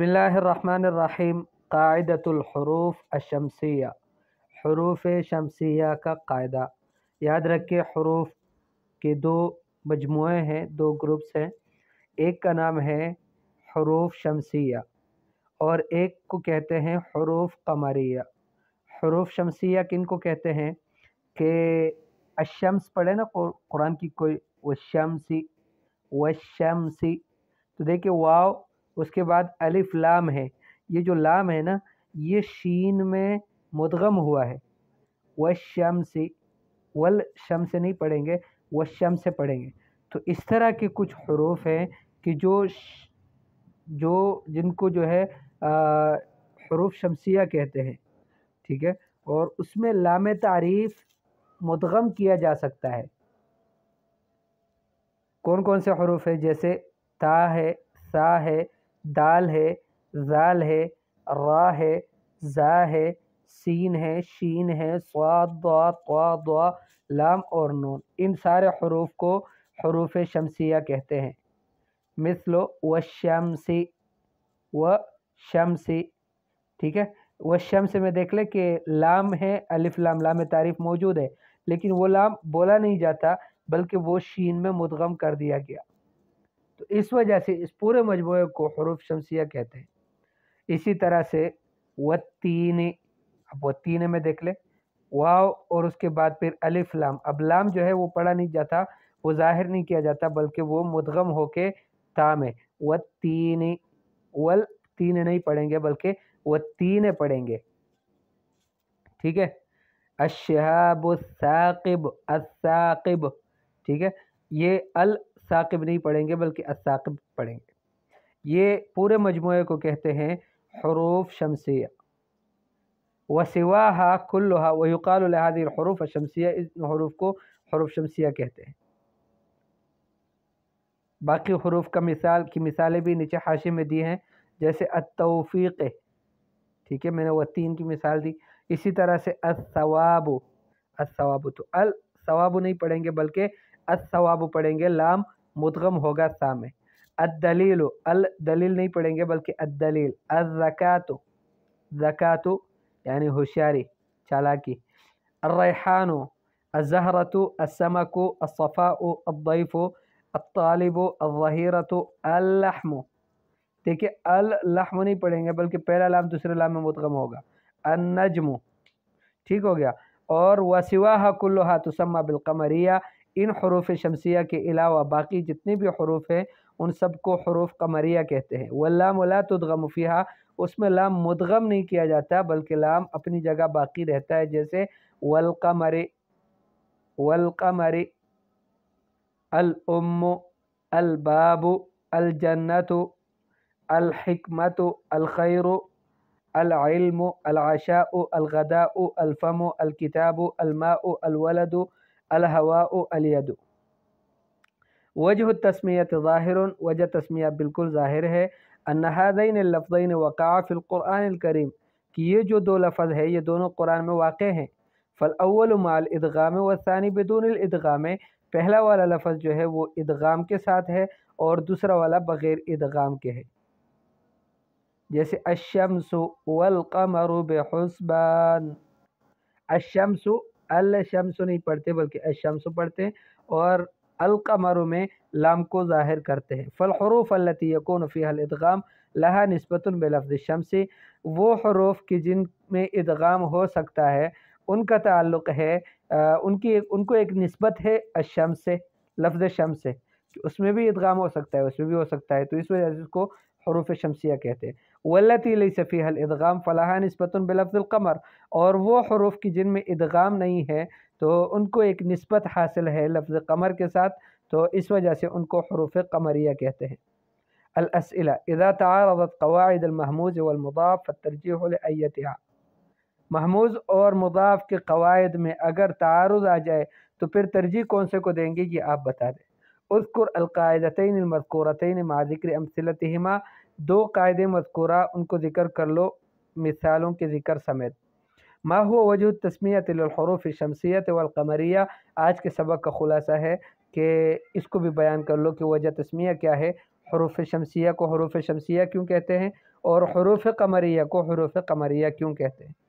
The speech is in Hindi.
बसमीम कायदतलहरूफ़ अशमसिया हरूफ शमसिया का कायदा याद रखे हरूफ के दो मजमु हैं दो ग्रुप्स हैं एक का नाम है हरूफ शमसिया और एक को कहते हैं हरूफ कमरिया हरूफ शमसिया किन को कहते हैं कि अशम्स पढ़े ना कुरान की कोई वशमसी वशमसी तो देखिए वाव उसके बाद अलिफ लाम है ये जो लाम है ना ये शीन में मुदगम हुआ है व शम से वल शम से नहीं पढ़ेंगे व शम से पढ़ेंगे तो इस तरह के कुछ हरूफ हैं कि जो जो जिनको जो है हरूफ शमसिया कहते हैं ठीक है और उसमें लाम तारीफ़ मुदगम किया जा सकता है कौन कौन से हरूफ है जैसे ता है सा है दाल है जाल है रा है जा है सीन है शीन है स्वाद दुआ त्वा दुआ लाम और नून इन सारे हरूफ को हरूफ शमसिया कहते हैं मिसलो व शमसी व शमसी ठीक है व से में देख ले कि लाम है अलिफ लाम लाम तारीफ मौजूद है लेकिन वो लाम बोला नहीं जाता बल्कि वो शीन में मुदगम कर दिया गया तो इस वजह से इस पूरे मजमू को हरूफ शमसिया कहते हैं इसी तरह से व तीन अब व तीन में देख ले वाव और उसके बाद फिर अलिफ लाम अब लाम जो है वो पढ़ा नहीं जाता वो जाहिर नहीं किया जाता बल्कि वो मुदगम होके ताम है व तीन वल तीन नहीं पढ़ेंगे बल्कि व तीन पढ़ेंगे ठीक है अशहाब साकिब असाकिब ठीक है ये अल साकिब नहीं पढ़ेंगे बल्कि असाकिब पढ़ेंगे ये पूरे मजमू को कहते हैं हरूफ शमसिया वसिवाहा कुल्लहा वयुकालहादीरूफ़ शमसिया इस हरूफ को हरूफ शमसिया कहते हैं बाकी हरूफ का मिसाल की मिसालें भी नीचे हाशी में दी हैं जैसे अतफ़ीक ठीक है मैंने वह तीन की मिसाल दी इसी तरह से असवाब असवाब तो अल सवाब नहीं पढ़ेंगे बल्कि असवाब पढ़ेंगे लाम मुदगम होगा सा में अदलील अल दलील नहीं पढ़ेंगे बल्कि अदलील अज़क़ात जकातु यानी होशियारी चालाकी अर्रहान अज़हरत असमक असफ़ा अफ़ैफ़ अतालिब अज़हीरत अल्लहम देखिए अल्लहम नहीं पढ़ेंगे बल्कि पहला लाम दूसरे लाम में मुतगम होगा अन्नजम ठीक हो गया और वसीवा कुल्लुहा तो बिलकमरिया इन हरूफ शमसिया के अलावा बाकी जितने भी हरूफ हैं उन सब को हरूफ कमरिया कहते हैं वल्लाम वला उसमें लाम मुदगम नहीं किया जाता बल्कि लाम अपनी जगह बाकी रहता है जैसे वलकमर वलकमर अलम अलबाब अलजन्नत अलहमत अलखैर अलम अलशा अलगदा अलफ़म अलकिताब अलमा अलवलद अलहवा अलयद वजह तस्मियत ज़ाहिर वजह तस्मिया बिल्कुल ज़ाहिर है अनहादैन लफ्ज़ैन वक़ाफ़िलक़ुरान करीम कि ये जो दो लफ्ज़ है ये दोनों कुरान में वाक़ हैं फ़लअल माल इदगाम व सानी इदगाम पहला वाला लफ्ज़ जो है वो इदगाम के साथ है और दूसरा वाला बग़ैर इदगाम के है जैसे अशमस वलकमर बेहसबान अशमस अल शम्स नहीं पढ़ते बल्कि अशम्स पढ़ते हैं और अलकमरों में लाम को ज़ाहिर करते हैं फ़लहरूफ अलती यकून फ़ीहल इदगाम लहा नस्बत बेलफ़ शम वो हरूफ कि जिन में इदगाम हो सकता है उनका ताल्लुक़ है आ, उनकी एक उनको एक नस्बत है अशम से लफ्ज़ शम से उसमें भी इदगाम हो सकता है उसमें भी हो सकता है तो इस वजह से इसको हरूफ शमसिया कहते हैं वलती सफ़ीहल इदगाम फ़लाहा नस्बत बिलफ़लकमर और वो हरूफ की जिनमें इदगाम नहीं है तो उनको एक नस्बत हासिल है लफ्ज़ कमर के साथ तो इस वजह से उनको हरूफ कमरिया कहते हैं अलसला इदा तारत कवायदमहमूज वमदाफ़ तरजीहतिया महमूज और मुदाफ़ के कवायद में अगर तारज़ आ जाए तो फिर तरजीह कौन से को देंगे ये आप बता दें उसकुर अलकायदतमरकूरतन माजिक्र अमसलतमा दो कायदे मस्कुरा उनको ज़िक्र कर लो मिसालों के ज़िक्र समेत माह हुआ वजूद तस्मियतलहरूफ़ शमसियत वलकमरिया आज के सबक का ख़ुलासा है कि इसको भी बयान कर लो कि वजह तस्मिया क्या है हरूफ शमसिया को हरूफ शमसिया क्यों कहते हैं और हरूफ कमरिया को हरूफ कमरिया क्यों कहते हैं